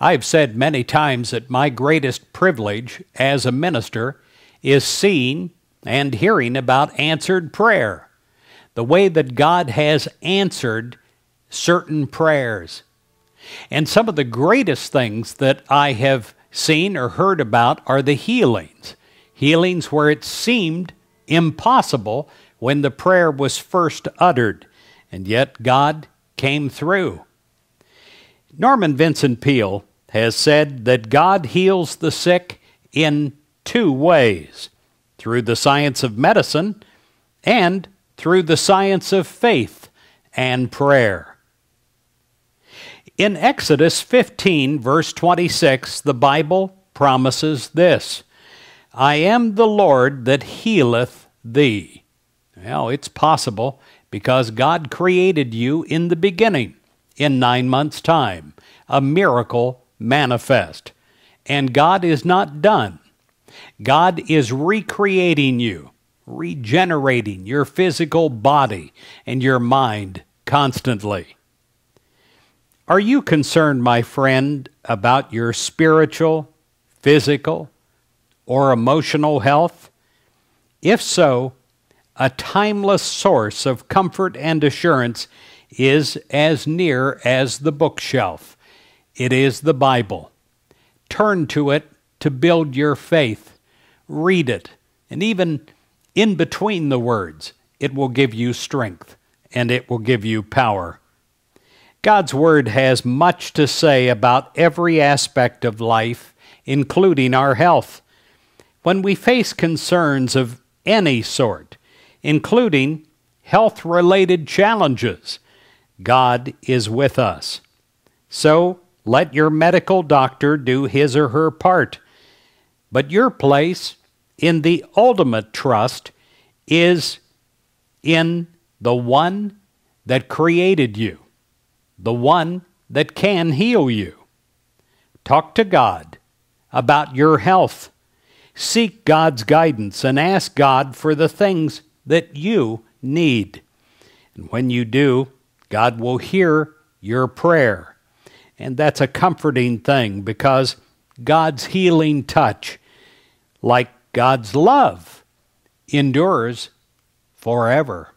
I've said many times that my greatest privilege as a minister is seeing and hearing about answered prayer, the way that God has answered certain prayers. And some of the greatest things that I have seen or heard about are the healings, healings where it seemed impossible when the prayer was first uttered, and yet God came through. Norman Vincent Peale has said that God heals the sick in two ways through the science of medicine and through the science of faith and prayer. In Exodus 15, verse 26, the Bible promises this I am the Lord that healeth thee. Well, it's possible because God created you in the beginning, in nine months' time, a miracle manifest. And God is not done. God is recreating you, regenerating your physical body and your mind constantly. Are you concerned, my friend, about your spiritual, physical, or emotional health? If so, a timeless source of comfort and assurance is as near as the bookshelf. It is the Bible. Turn to it to build your faith. Read it. And even in between the words, it will give you strength and it will give you power. God's Word has much to say about every aspect of life, including our health. When we face concerns of any sort, including health related challenges, God is with us. So let your medical doctor do his or her part. But your place in the ultimate trust is in the one that created you, the one that can heal you. Talk to God about your health. Seek God's guidance and ask God for the things that you need. And when you do, God will hear your prayer. And that's a comforting thing because God's healing touch, like God's love, endures forever.